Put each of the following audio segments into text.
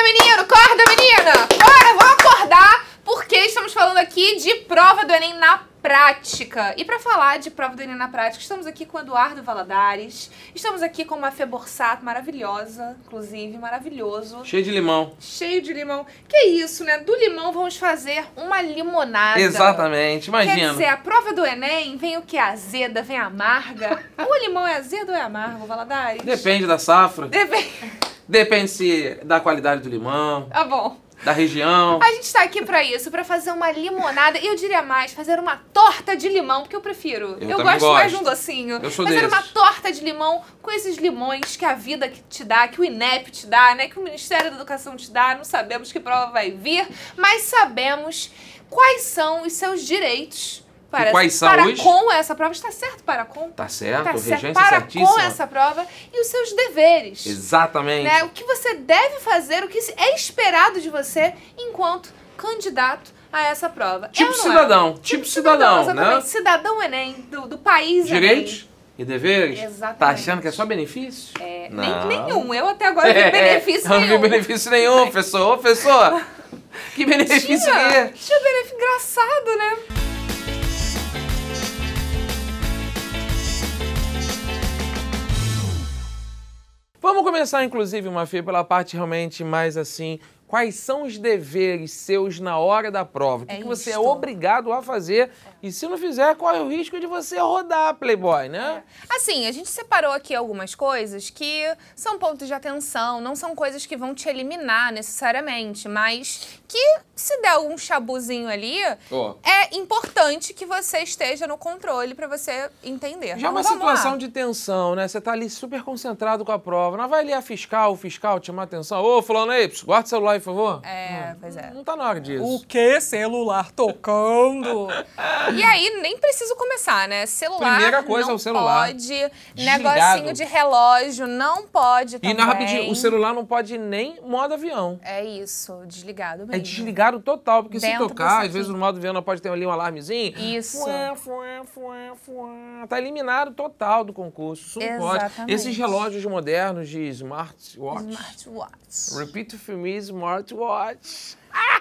Acorda, menino! Acorda, menina! Bora, vamos acordar! Porque estamos falando aqui de prova do Enem na prática. E para falar de prova do Enem na prática, estamos aqui com Eduardo Valadares. Estamos aqui com uma Fê Borsato maravilhosa, inclusive, maravilhoso. Cheio de limão. Cheio de limão. Que isso, né? Do limão vamos fazer uma limonada. Exatamente, imagina. Quer dizer, a prova do Enem vem o que? Azeda, vem amarga. o limão é azedo ou é amargo, Valadares? Depende da safra. Depende. Depende se da qualidade do limão. Tá bom. Da região. A gente tá aqui para isso, para fazer uma limonada. E eu diria mais, fazer uma torta de limão, porque eu prefiro. Eu, eu gosto, gosto, mais de um docinho. Eu sou fazer uma torta de limão com esses limões que a vida te dá, que o INEP te dá, né? Que o Ministério da Educação te dá. Não sabemos que prova vai vir, mas sabemos quais são os seus direitos para, quais são para hoje? com essa prova, está certo para com. Está certo, tá certo para certíssima. com essa prova e os seus deveres. Exatamente. Né? O que você deve fazer, o que é esperado de você enquanto candidato a essa prova. É tipo é cidadão, é? tipo, tipo cidadão, cidadão né? Cidadão Enem, do, do país Direitos? Enem. E deveres? Tá exatamente. Tá achando que é só benefício? É, não. Nem, nenhum. Eu até agora é, vi benefício nenhum. Não vi benefício nenhum, professor. Ô, professor, que benefício tinha, que é? Tinha benefício engraçado, né? Vamos começar, inclusive, Mafia, pela parte realmente mais assim quais são os deveres seus na hora da prova, o que, é que você é obrigado a fazer é. e se não fizer, corre o risco de você rodar, Playboy, né? É. Assim, a gente separou aqui algumas coisas que são pontos de atenção, não são coisas que vão te eliminar necessariamente, mas que se der algum chabuzinho ali, oh. é importante que você esteja no controle para você entender. Já é uma situação lá. de tensão, né? Você tá ali super concentrado com a prova, não vai ali a fiscal, o fiscal te chamar atenção, ô, oh, fulano aí, guarda o celular por favor? É, pois é. Não tá na hora disso. O que? Celular tocando. e aí, nem preciso começar, né? Celular. Primeira coisa é o celular. Pode. Desligado. Negocinho de relógio, não pode também. E na rapidinho, o celular não pode nem modo avião. É isso, desligado é mesmo. É desligado total, porque Dentro se tocar, às vezes no modo avião pode ter ali um alarmezinho. Isso. Tá eliminado total do concurso. Isso não Exatamente. pode. Esses relógios modernos de smartwatch. Smartwatch. Repeat for me, smartwatch smartwatch. Ah!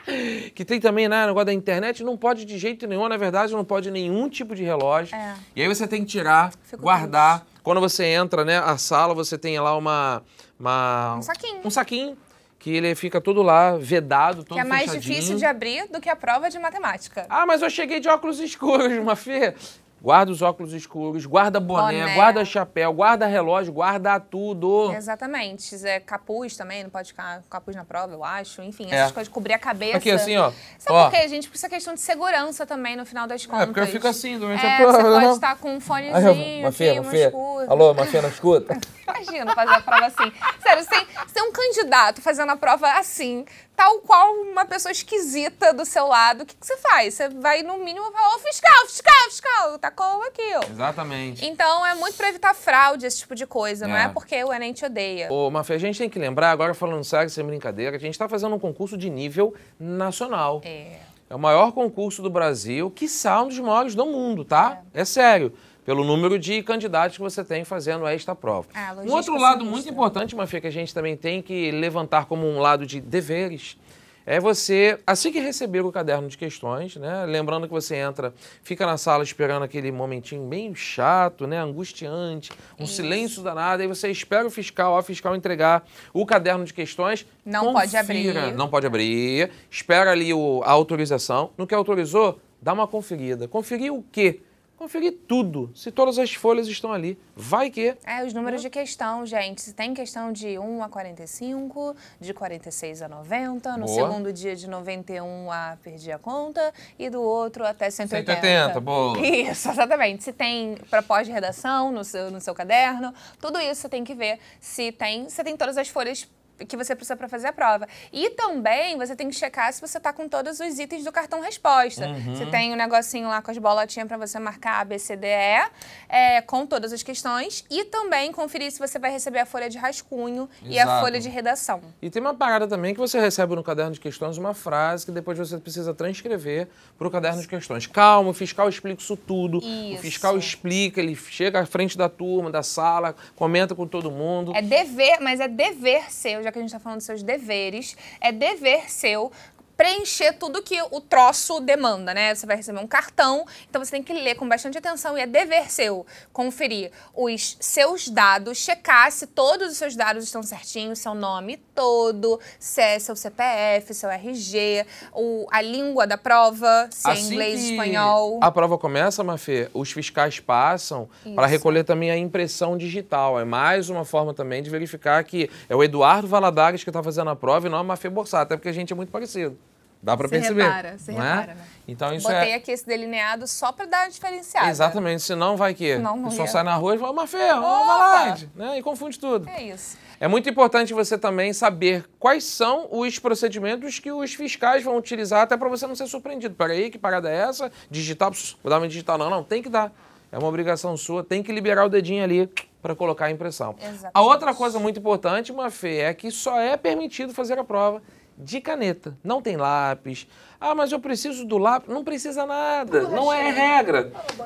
Que tem também, né, negócio da internet, não pode de jeito nenhum, na verdade, não pode nenhum tipo de relógio. É. E aí você tem que tirar, Fico guardar. Triste. Quando você entra, né, a sala, você tem lá uma... uma um saquinho. Um saquinho que ele fica todo lá vedado, todo Que é mais fechadinho. difícil de abrir do que a prova de matemática. Ah, mas eu cheguei de óculos escuros, uma feia Guarda os óculos escuros, guarda boné, boné. guarda chapéu, guarda relógio, guarda tudo. Exatamente. É, capuz também, não pode ficar capuz na prova, eu acho. Enfim, é. essas é. coisas, cobrir a cabeça. Aqui, assim, ó. Sabe por quê, gente? por isso é questão de segurança também, no final das é, contas. É, porque eu fico assim durante é, a prova. Você pode né? estar com um fonezinho, Ai, eu... Mafia, Mafia. Alô, Mafia, não escuta? Imagina fazer a prova assim. Sério, você você tem um candidato fazendo a prova assim, tal qual uma pessoa esquisita do seu lado, o que, que você faz? Você vai, no mínimo, falar, ô fiscal, fiscal, fiscal, tá aqui, ó. Exatamente. Então, é muito pra evitar fraude, esse tipo de coisa, é. não é porque o Enem te odeia. Ô, Mafê, a gente tem que lembrar, agora falando sério, sem brincadeira, que a gente tá fazendo um concurso de nível nacional. É. É o maior concurso do Brasil, que um dos maiores do mundo, tá? É, é sério pelo número de candidatos que você tem fazendo esta prova. Ah, um outro lado muito importante, Mafia, que a gente também tem que levantar como um lado de deveres, é você, assim que receber o caderno de questões, né? Lembrando que você entra, fica na sala esperando aquele momentinho bem chato, né? Angustiante, um Isso. silêncio danado, aí você espera o fiscal, o fiscal entregar o caderno de questões. Não confira, pode abrir. Não pode abrir. Espera ali o, a autorização. No que autorizou, dá uma conferida. Conferir o quê? conferir tudo, se todas as folhas estão ali. Vai que. É, os números não. Né? de questão, gente. Se tem questão de 1 a 45, de 46 a 90, no boa. segundo dia de 91 a perdi a conta e do outro até 180. 180, boa. Isso, exatamente. Se tem propósito de redação no seu, no seu caderno, tudo isso você tem que ver. Se tem, você tem todas as folhas que você precisa para fazer a prova. E também você tem que checar se você está com todos os itens do cartão resposta. Uhum. Você tem um negocinho lá com as bolotinhas para você marcar A, B, C, D, E, é, com todas as questões. E também conferir se você vai receber a folha de rascunho Exato. e a folha de redação. E tem uma parada também que você recebe no caderno de questões uma frase que depois você precisa transcrever para o caderno de questões. Calma, o fiscal explica isso tudo. Isso. O fiscal explica, ele chega à frente da turma, da sala, comenta com todo mundo. É dever, mas é dever ser. Eu já já que a gente está falando dos seus deveres, é dever seu preencher tudo que o troço demanda, né? Você vai receber um cartão, então você tem que ler com bastante atenção e é dever seu conferir os seus dados, checar se todos os seus dados estão certinhos, seu nome todo, se é seu CPF, seu RG, o, a língua da prova, se é assim é inglês, espanhol. A prova começa, Mafê, os fiscais passam para recolher também a impressão digital. É mais uma forma também de verificar que é o Eduardo Valadares que está fazendo a prova e não a Mafê Borsato, até porque a gente é muito parecido. Dá para perceber. Repara, se né? repara, é? né? Então isso Botei é... aqui esse delineado só para dar a diferenciada. Exatamente, senão vai que não, não a sai na rua e fala, mas feia, é valade, né? E confunde tudo. É isso. É muito importante você também saber quais são os procedimentos que os fiscais vão utilizar até para você não ser surpreendido. aí, que parada é essa? Digitar, vou dar uma digital. Não, não, tem que dar. É uma obrigação sua, tem que liberar o dedinho ali para colocar a impressão. Exatamente. A outra coisa muito importante, Mafê, é que só é permitido fazer a prova de caneta. Não tem lápis. Ah, mas eu preciso do lápis. Não precisa nada. Não é regra. Oh,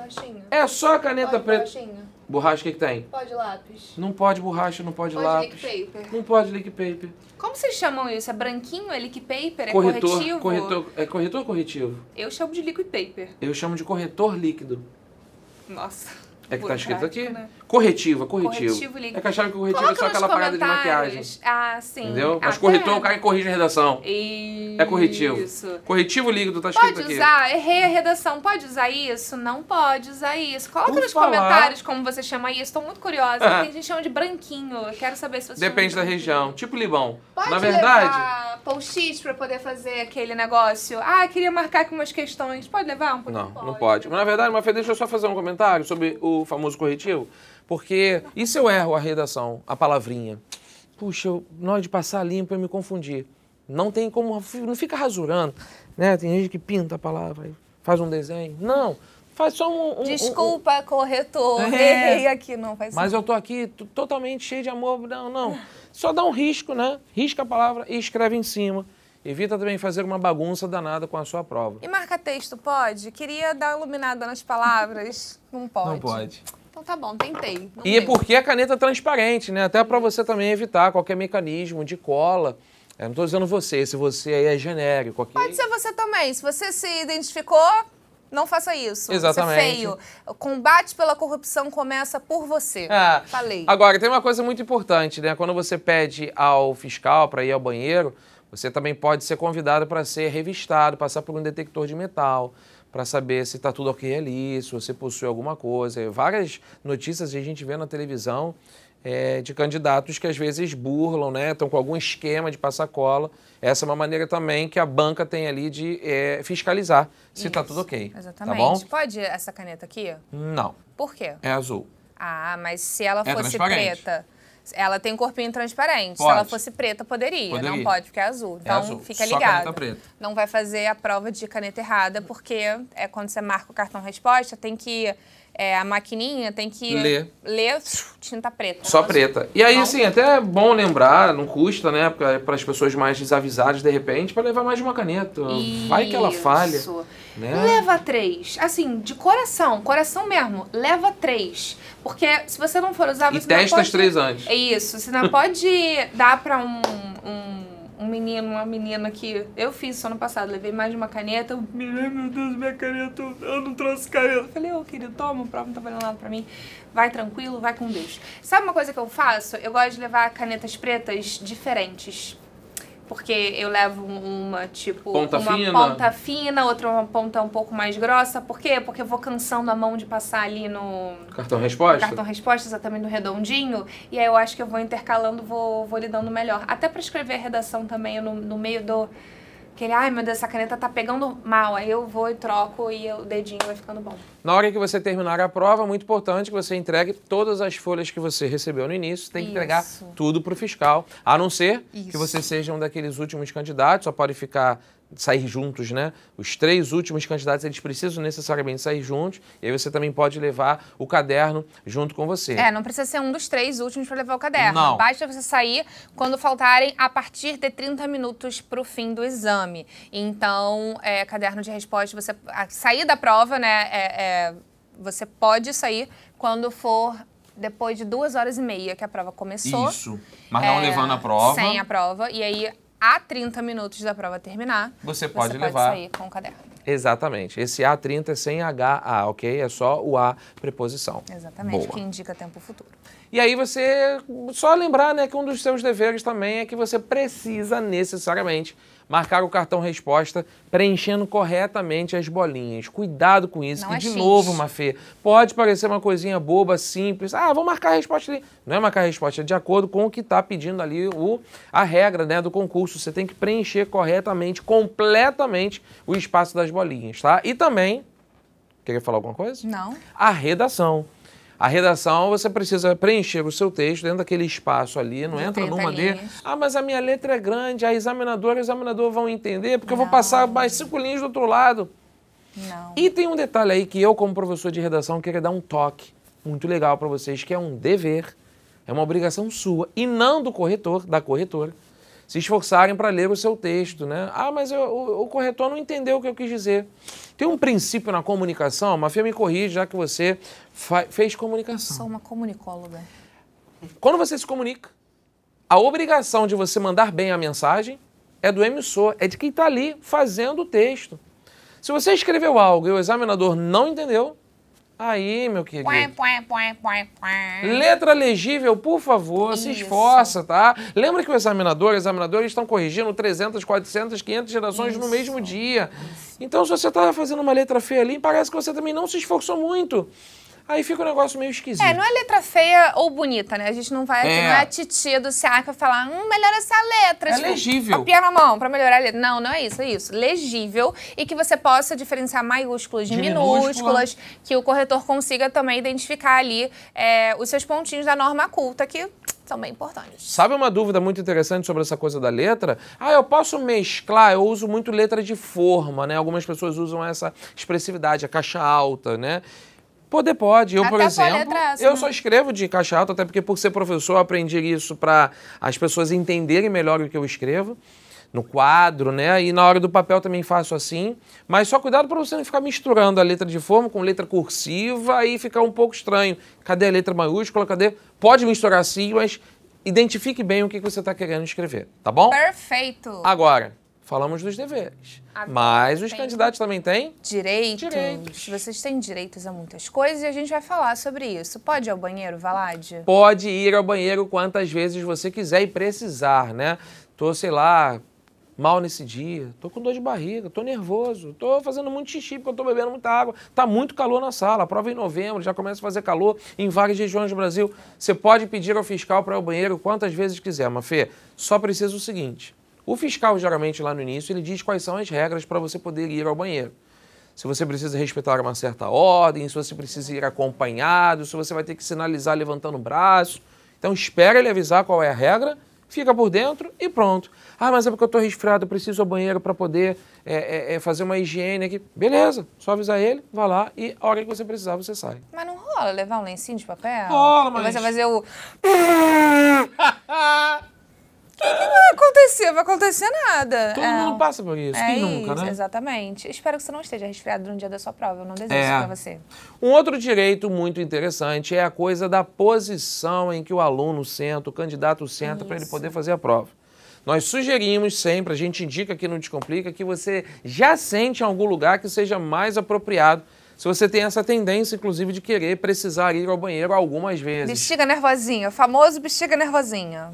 é só caneta preta. Borracha, o que, que tem? Pode lápis. Não pode borracha, não pode, pode lápis. paper. Não pode lick paper. Como vocês chamam isso? É branquinho? É lick paper? É corretivo? Corretor, é corretor ou corretivo? Eu chamo de liquid paper. Eu chamo de corretor líquido. Nossa. É que tá escrito aqui. Né? Corretiva, é corretivo. Corretivo líquido. É que acharam que o corretivo Coloca é só aquela parada de maquiagem. Ah, sim. Entendeu? Ah, Mas corretor é o cara que corrige a redação. Isso. É corretivo. Isso. Corretivo líquido, tá escrito aqui. Pode usar, errei a redação. Pode usar isso? Não pode usar isso. Coloca Por nos falar. comentários como você chama isso. Estou muito curiosa. Ah. Tem gente que chama de branquinho. quero saber se você Depende de da região. Tipo limão. Pode Na verdade... Post-it pra poder fazer aquele negócio. Ah, queria marcar com umas questões. Pode levar um pouquinho? Não, pode. não pode. Mas na verdade, Mafê, deixa eu só fazer um comentário sobre o famoso corretivo. Porque e se eu erro a redação, a palavrinha? Puxa, eu, na hora de passar limpo eu me confundi. Não tem como, não fica rasurando, né? Tem gente que pinta a palavra, faz um desenho. Não, faz só um... um Desculpa, um, um... corretor, é. errei aqui, não faz Mas eu tô aqui totalmente cheio de amor, não, não. Só dá um risco, né? Risca a palavra e escreve em cima. Evita também fazer uma bagunça danada com a sua prova. E marca texto, pode? Queria dar iluminada nas palavras. Não pode. Não pode. Então tá bom, tentei. e é deu. porque a caneta é transparente, né? Até para você também evitar qualquer mecanismo de cola. Eu não estou dizendo você, se você aí é genérico. Pode ser você também. Se você se identificou, não faça isso. É Exatamente. Isso é feio. O combate pela corrupção começa por você. É. Falei. Agora, tem uma coisa muito importante, né? Quando você pede ao fiscal para ir ao banheiro, você também pode ser convidado para ser revistado, passar por um detector de metal para saber se está tudo ok ali, se você possui alguma coisa. Várias notícias que a gente vê na televisão é, de candidatos que às vezes burlam, né? estão com algum esquema de passar cola. Essa é uma maneira também que a banca tem ali de é, fiscalizar se está tudo ok. Tá exatamente. Tá bom? Pode essa caneta aqui? Não. Por quê? É azul. Ah, mas se ela é fosse preta, ela tem um corpinho transparente. Pode. Se ela fosse preta, poderia. poderia. Não pode, porque é azul. É então, é azul. fica ligado. Não vai fazer a prova de caneta errada, porque é quando você marca o cartão resposta, tem que. É, a maquininha tem que ler, ler tinta preta. Só preta. E aí, não. assim, até é bom lembrar, não custa, né? Para as pessoas mais desavisadas, de repente, para levar mais de uma caneta. Isso. Vai que ela falha. Né? Leva três. Assim, de coração, coração mesmo, leva três. Porque se você não for usar... E você testa pode... os três antes. É isso. Você não pode dar pra um, um um menino, uma menina que eu fiz isso ano passado, levei mais de uma caneta. Eu, meu Deus, minha caneta, eu não trouxe caneta. Eu falei, ô oh, querido, toma, o próprio não tá valendo nada pra mim. Vai tranquilo, vai com Deus. Sabe uma coisa que eu faço? Eu gosto de levar canetas pretas diferentes porque eu levo uma tipo ponta uma fina. ponta fina, outra uma ponta um pouco mais grossa. Por quê? Porque eu vou cansando a mão de passar ali no cartão resposta. Cartão resposta, exatamente no redondinho, e aí eu acho que eu vou intercalando, vou, vou lidando melhor. Até para escrever a redação também, no, no meio do que ele, ai meu Deus, essa caneta tá pegando mal, aí eu vou e troco e o dedinho vai ficando bom. Na hora que você terminar a prova, é muito importante que você entregue todas as folhas que você recebeu no início, tem que Isso. entregar tudo para o fiscal, a não ser Isso. que você seja um daqueles últimos candidatos, só pode ficar sair juntos, né? Os três últimos candidatos, eles precisam necessariamente sair juntos, e aí você também pode levar o caderno junto com você. É, não precisa ser um dos três últimos para levar o caderno. Não. Basta você sair quando faltarem a partir de 30 minutos para o fim do exame. Então, é, caderno de resposta, você a, sair da prova, né? É, é, você pode sair quando for depois de duas horas e meia que a prova começou. Isso. Mas não é, levando a prova. Sem a prova. E aí a 30 minutos da prova terminar, você pode você levar pode sair com o caderno. Exatamente. Esse A30 é sem HA, ok? É só o A preposição. Exatamente, Boa. que indica tempo futuro. E aí você só lembrar, né, que um dos seus deveres também é que você precisa necessariamente marcar o cartão resposta preenchendo corretamente as bolinhas. Cuidado com isso, não que é de novo, Mafê, pode parecer uma coisinha boba, simples. Ah, vou marcar a resposta ali. Não é marcar a resposta, é de acordo com o que está pedindo ali o, a regra né, do concurso. Você tem que preencher corretamente, completamente o espaço das bolinhas, tá? E também, queria falar alguma coisa? Não. A redação. A redação você precisa preencher o seu texto dentro daquele espaço ali, não, entra numa linhas. Ah, mas a minha letra é grande, a examinadora e o examinador vão entender, porque não. eu vou passar mais cinco linhas do outro lado. Não. E tem um detalhe aí que eu, como professor de redação, queria dar um toque muito legal para vocês, que é um dever, é uma obrigação sua, e não do corretor, da corretora, se esforçarem para ler o seu texto, né? Ah, mas eu, o, o, corretor não entendeu o que eu quis dizer. Tem um princípio na comunicação, Mafia me corrige, já que você fez comunicação. Eu sou uma comunicóloga. Quando você se comunica, a obrigação de você mandar bem a mensagem é do emissor, é de quem está ali fazendo o texto. Se você escreveu algo e o examinador não entendeu, Aí, meu querido. Letra legível, por favor, Isso. se esforça, tá? Lembra que o examinador, eles estão corrigindo 300, 400, 500 gerações Isso. no mesmo dia. Isso. Então, se você está fazendo uma letra feia ali, parece que você também não se esforçou muito. Aí fica um negócio meio esquisito. É, não é letra feia ou bonita, né? A gente não vai, é. não é a titia do Siaka falar, hum, melhora essa letra. É tipo, legível. Papia na mão pra melhorar a letra. Não, não é isso, é isso. Legível e que você possa diferenciar maiúsculas de, de minúsculas, que o corretor consiga também identificar ali é, os seus pontinhos da norma culta, que são bem importantes. Sabe uma dúvida muito interessante sobre essa coisa da letra? Ah, eu posso mesclar, eu uso muito letra de forma, né? Algumas pessoas usam essa expressividade, a caixa alta, né? Poder pode. Eu, até por exemplo, eu né? só escrevo de caixa alta, até porque por ser professor eu aprendi isso para as pessoas entenderem melhor o que eu escrevo no quadro, né? E na hora do papel também faço assim, mas só cuidado para você não ficar misturando a letra de forma com letra cursiva aí ficar um pouco estranho. Cadê a letra maiúscula? Cadê? Pode misturar sim, mas identifique bem o que você está querendo escrever, tá bom? Perfeito. Agora, falamos dos deveres. Agora Mas os candidatos também têm direitos. direitos. Vocês têm direitos a muitas coisas e a gente vai falar sobre isso. Pode ir ao banheiro, Valade? Pode ir ao banheiro quantas vezes você quiser e precisar, né? Tô, sei lá, mal nesse dia, tô com dor de barriga, tô nervoso, tô fazendo muito xixi porque eu tô bebendo muita água, tá muito calor na sala, a prova é em novembro, já começa a fazer calor em várias regiões do Brasil. Você pode pedir ao fiscal para ir ao banheiro quantas vezes quiser, mas Fê, só precisa o seguinte, o fiscal, geralmente, lá no início, ele diz quais são as regras para você poder ir ao banheiro. Se você precisa respeitar uma certa ordem, se você precisa ir acompanhado, se você vai ter que sinalizar levantando o braço. Então, espera ele avisar qual é a regra, fica por dentro e pronto. Ah, mas é porque eu estou resfriado, preciso ao banheiro para poder é, é, é, fazer uma higiene aqui. Beleza, só avisar ele, vai lá e a hora que você precisar, você sai. Mas não rola levar um lencinho de papel? Rola, mas... Você vai fazer o... que, que vai acontecer? Vai acontecer nada. Todo é. mundo passa por isso, é quem nunca, né? Exatamente. Espero que você não esteja resfriado no dia da sua prova, eu não desejo é. isso pra você. Um outro direito muito interessante é a coisa da posição em que o aluno senta, o candidato senta para ele poder fazer a prova. Nós sugerimos sempre, a gente indica aqui no Descomplica, que você já sente em algum lugar que seja mais apropriado se você tem essa tendência, inclusive, de querer precisar ir ao banheiro algumas vezes. Bexiga nervosinha, famoso bexiga nervosinha.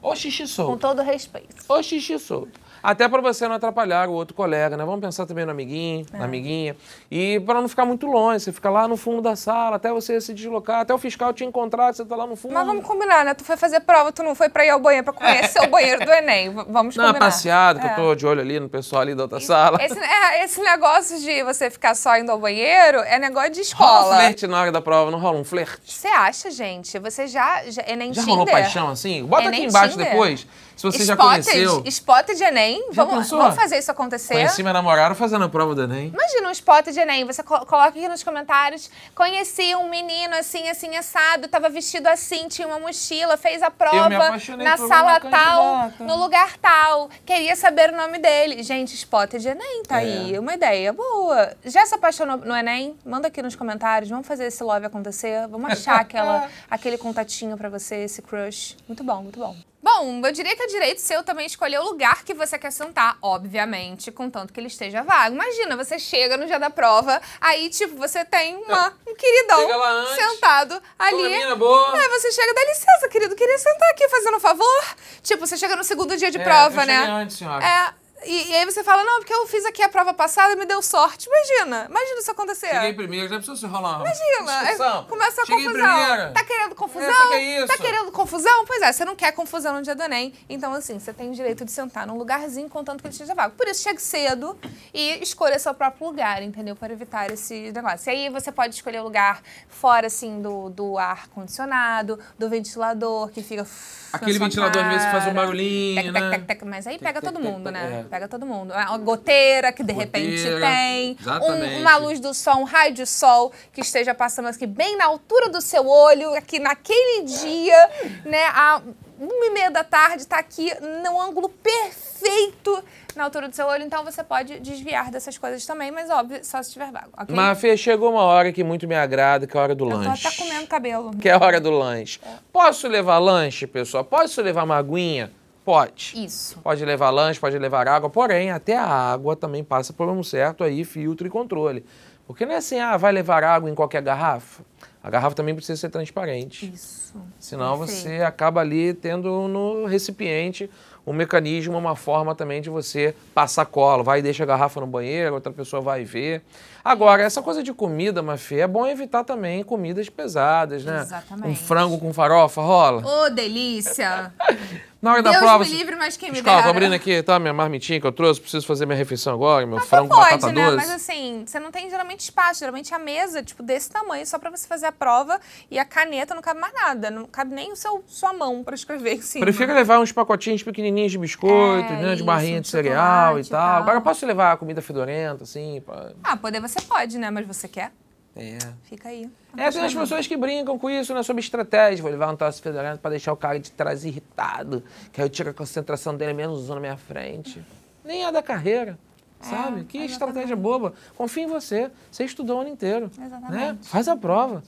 Ou xixi solto. Com todo respeito. Ou xixi solto. Até para você não atrapalhar o outro colega, né? Vamos pensar também no amiguinho, é. na amiguinha. E para não ficar muito longe, você fica lá no fundo da sala, até você se deslocar, até o fiscal te encontrar, você tá lá no fundo. Mas vamos combinar, né? Tu foi fazer prova, tu não foi para ir ao banheiro para conhecer o é. banheiro do Enem. Vamos não, é combinar. passeado, passeada, que eu é. tô de olho ali no pessoal ali da outra sala. Esse, é, esse negócio de você ficar só indo ao banheiro é negócio de escola. Rola um flerte na hora da prova, não rola um flerte? Você acha, gente? Você já... já Enem já Tinder? rolou paixão assim? Bota Enem aqui embaixo Tinder? depois. Se você Spotted, já conheceu... Spot de Enem. Vamos, vamos, fazer isso acontecer. Conheci minha namorada fazendo a prova do Enem. Imagina um spot de Enem. Você co coloca aqui nos comentários. Conheci um menino assim, assim, assado. Tava vestido assim, tinha uma mochila. Fez a prova na sala tal, no lugar tal. Queria saber o nome dele. Gente, spot de Enem tá é. aí. Uma ideia boa. Já se apaixonou no Enem? Manda aqui nos comentários. Vamos fazer esse love acontecer. Vamos achar aquela, aquele contatinho pra você, esse crush. Muito bom, muito bom. Bom, eu diria que é direito seu também escolher o lugar que você quer sentar, obviamente, contanto que ele esteja vago. Imagina, você chega no dia da prova, aí, tipo, você tem uma, é. um queridão antes, sentado ali. Aí você chega, dá licença, querido, queria sentar aqui fazendo um favor. Tipo, você chega no segundo dia de é, prova, eu né? Antes, senhora. É. E, e, aí você fala, não, porque eu fiz aqui a prova passada e me deu sorte. Imagina, imagina isso acontecer. Cheguei primeiro, já precisou se rolar uma Imagina, começa a Cheguei confusão. Primeiro. Tá querendo é, confusão? É, isso? Tá querendo confusão? Pois é, você não quer confusão no dia do Enem. Então, assim, você tem o direito de sentar num lugarzinho contanto que ele esteja vago. Por isso, chegue cedo e escolha seu próprio lugar, entendeu? Para evitar esse negócio. E aí você pode escolher o lugar fora, assim, do, do ar-condicionado, do ventilador, que fica... Aquele ventilador, às vezes, faz um barulhinho, tec, né? tec, tec, Mas aí pega todo mundo, né? É. Pega todo mundo. É uma goteira que de goteira, repente tem. Um, uma luz do sol, um raio de sol que esteja passando aqui bem na altura do seu olho, aqui naquele dia, né? A uma e meia da tarde, está aqui no ângulo perfeito na altura do seu olho, então você pode desviar dessas coisas também, mas óbvio, só se estiver vago, ok? chegou uma hora que muito me agrada, que é a hora do Eu lanche. Eu tô até comendo cabelo. Que é a hora do lanche. É. Posso levar lanche, pessoal? Posso levar uma aguinha? Pode. Isso. Pode levar lanche, pode levar água, porém, até a água também passa por um certo aí filtro e controle. Porque não é assim, ah, vai levar água em qualquer garrafa. A garrafa também precisa ser transparente. Isso. Senão Perfeito. você acaba ali tendo no recipiente um mecanismo, uma forma também de você passar cola. Vai e deixa a garrafa no banheiro, outra pessoa vai ver. Agora, essa coisa de comida, Mafê, é bom evitar também comidas pesadas, né? Exatamente. Um frango com farofa rola. Ô, oh, delícia! Na hora Deus da prova. me livre, mas quem me tô abrindo aqui, tá? Minha marmitinha que eu trouxe, preciso fazer minha refeição agora, meu mas frango pode, batata né? doce. Mas assim, você não tem geralmente espaço, geralmente a mesa, tipo, desse tamanho, só pra você fazer a prova e a caneta não cabe mais nada, não cabe nem o seu, sua mão pra escrever assim. Prefiro levar uns pacotinhos pequenininhos de biscoito, é, né, de isso, barrinha de cereal e tal. tal. Agora posso levar comida fedorenta, assim? Pra... Ah, poder você pode, né? Mas você quer? É. Fica aí. É, tem as pessoas que brincam com isso, né? Sobre estratégia. Vou levar um esse fedorento para deixar o cara de trás irritado. Que aí eu tiro a concentração dele menos na minha frente. Nem a é da carreira. É, sabe? que exatamente. estratégia boba. Confia em você. Você estudou o ano inteiro. Né? Exatamente. Né? Faz a prova.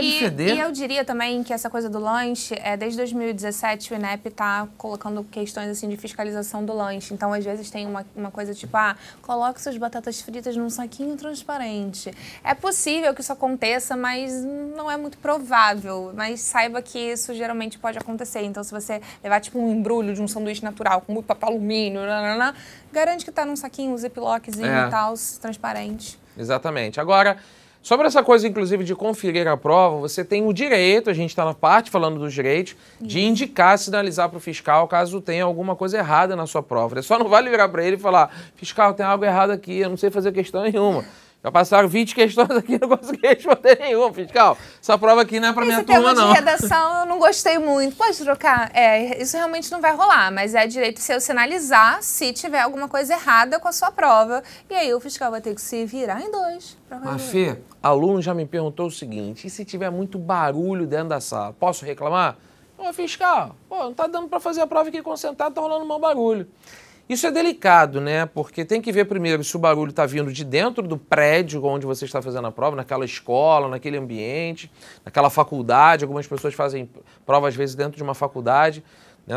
E, e, eu diria também que essa coisa do lanche, é, desde 2017 o INEP está colocando questões assim de fiscalização do lanche. Então, às vezes tem uma, uma coisa tipo, ah, coloque suas batatas fritas num saquinho transparente. É possível que isso aconteça, mas não é muito provável. Mas saiba que isso geralmente pode acontecer. Então, se você levar tipo um embrulho de um sanduíche natural com muito papel alumínio, né, né, né, garante que está num saquinho, um ziplockzinho é. e tal, transparente. Exatamente. Agora... Sobre essa coisa, inclusive, de conferir a prova, você tem o direito, a gente está na parte falando dos direitos, Isso. de indicar, sinalizar para o fiscal caso tenha alguma coisa errada na sua prova. Só não vale virar para ele e falar, fiscal, tem algo errado aqui, eu não sei fazer questão nenhuma. Já passaram 20 questões aqui, não consegui responder nenhuma, fiscal. Essa prova aqui não é para minha turma, não. não. de redação eu não gostei muito. Pode trocar? É, isso realmente não vai rolar, mas é direito seu sinalizar se tiver alguma coisa errada com a sua prova. E aí o fiscal vai ter que se virar em dois. A Fê, aluno já me perguntou o seguinte, e se tiver muito barulho dentro da sala, posso reclamar? Ô, fiscal, pô, não tá dando para fazer a prova aqui concentrado, tá rolando mau barulho. Isso é delicado, né? Porque tem que ver primeiro se o barulho está vindo de dentro do prédio onde você está fazendo a prova, naquela escola, naquele ambiente, naquela faculdade. Algumas pessoas fazem prova, às vezes, dentro de uma faculdade né,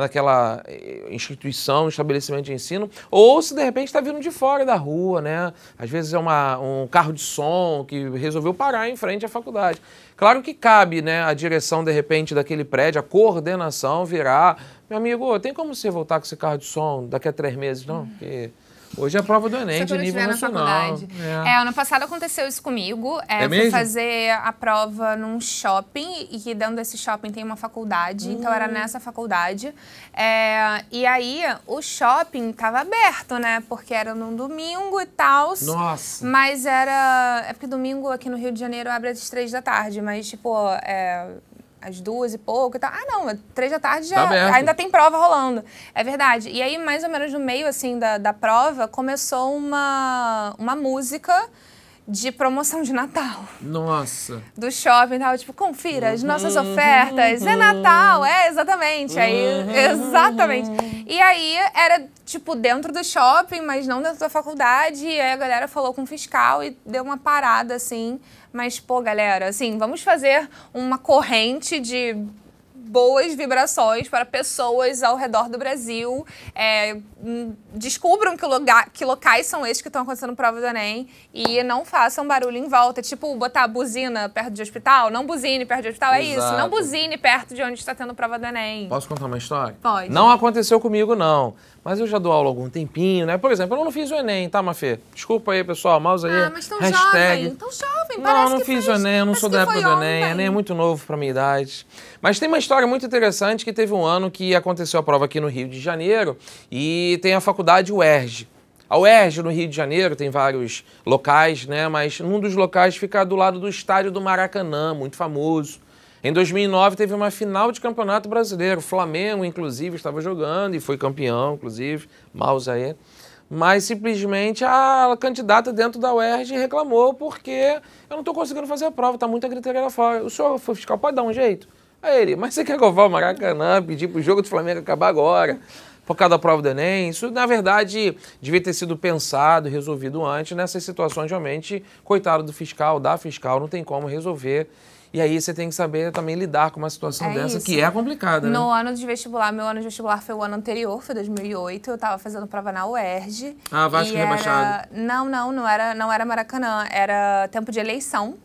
eh, instituição, estabelecimento de ensino, ou se de repente está vindo de fora da rua, né? Às vezes é uma, um carro de som que resolveu parar em frente à faculdade. Claro que cabe, né, a direção de repente daquele prédio, a coordenação virar, meu amigo, tem como você voltar com esse carro de som daqui a três meses, não? Hum. Porque Hoje é a prova do Enem, de nível nacional. é. é, ano passado aconteceu isso comigo. É, é fui fazer a prova num shopping, e que dentro desse shopping tem uma faculdade, hum. então era hum. nessa faculdade. É, e aí, o shopping tava aberto, né? Porque era num domingo e tal. Nossa! Mas era... É porque domingo aqui no Rio de Janeiro abre às três da tarde, mas, tipo, é, às duas e pouco e tal. Ah, não, três da tarde já tá ainda tem prova rolando. É verdade. E aí, mais ou menos no meio assim da, da prova, começou uma, uma música de promoção de Natal. Nossa. Do shopping e tal. Tipo, confira as nossas ofertas. É Natal, é, exatamente. Aí, uhum. exatamente. E aí, era tipo, dentro do shopping, mas não dentro da faculdade. E aí a galera falou com o fiscal e deu uma parada, assim. Mas, pô, galera, assim, vamos fazer uma corrente de boas vibrações para pessoas ao redor do Brasil. É, hum, descubram que, lugar, que locais são esses que estão acontecendo prova do Enem e não façam barulho em volta. Tipo, botar buzina perto de hospital. Não buzine perto de hospital, Exato. é isso. Não buzine perto de onde está tendo prova do Enem. Posso contar uma história? Pode. Não aconteceu comigo, não. Mas eu já dou aula há algum tempinho, né? Por exemplo, eu não fiz o Enem, tá, Mafê? Desculpa aí, pessoal, mouse aí. Ah, mas tão hashtag. jovem, tão jovem, parece Não, não que fiz fez, o Enem, eu não sou da época do Enem. O Enem é muito novo pra minha idade. Mas tem uma história muito interessante que teve um ano que aconteceu a prova aqui no Rio de Janeiro e tem a faculdade UERJ. A UERJ, no Rio de Janeiro, tem vários locais, né? Mas um dos locais fica do lado do estádio do Maracanã, muito famoso. Em 2009 teve uma final de campeonato brasileiro. O Flamengo, inclusive, estava jogando e foi campeão, inclusive, maus aí. Mas simplesmente a candidata dentro da UERJ reclamou porque eu não estou conseguindo fazer a prova, está muita gritaria lá fora. O senhor fiscal pode dar um jeito? Aí ele, mas você quer govar o Maracanã, pedir para o jogo do Flamengo acabar agora? por causa da prova do Enem. Isso, na verdade, devia ter sido pensado, resolvido antes. Nessas situações, realmente, coitado do fiscal, da fiscal, não tem como resolver. E aí você tem que saber também lidar com uma situação é dessa isso. que é complicada, né? No ano de vestibular, meu ano de vestibular foi o ano anterior, foi 2008, eu estava fazendo prova na UERJ. Ah, Vasco era... rebaixado. Não, não, não era, não era Maracanã, era tempo de eleição.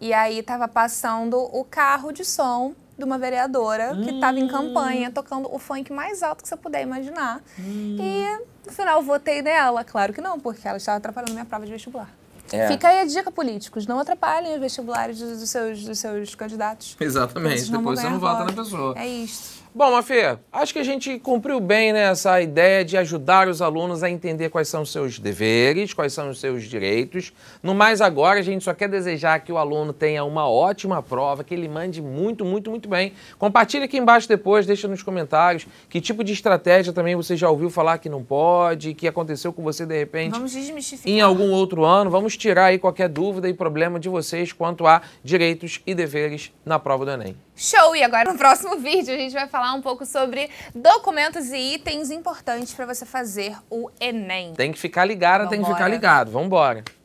E aí estava passando o carro de som de uma vereadora hum. que estava em campanha, tocando o funk mais alto que você puder imaginar. Hum. E no final votei nela, claro que não, porque ela estava atrapalhando minha prova de vestibular. É. Fica aí a dica, políticos. Não atrapalhem os vestibulares dos, dos seus, dos seus candidatos. Exatamente. Depois você não vota na pessoa. É isso. Bom, Mafê, acho que a gente cumpriu bem né, essa ideia de ajudar os alunos a entender quais são os seus deveres, quais são os seus direitos. No mais, agora a gente só quer desejar que o aluno tenha uma ótima prova, que ele mande muito, muito, muito bem. Compartilha aqui embaixo depois, deixa nos comentários que tipo de estratégia também você já ouviu falar que não pode, que aconteceu com você de repente. Vamos desmistificar. Em algum outro ano, vamos tirar aí qualquer dúvida e problema de vocês quanto a direitos e deveres na prova do Enem. Show! E agora no próximo vídeo a gente vai falar um pouco sobre documentos e itens importantes para você fazer o Enem. Tem que ficar ligada, tem que ficar ligado. Vamos embora.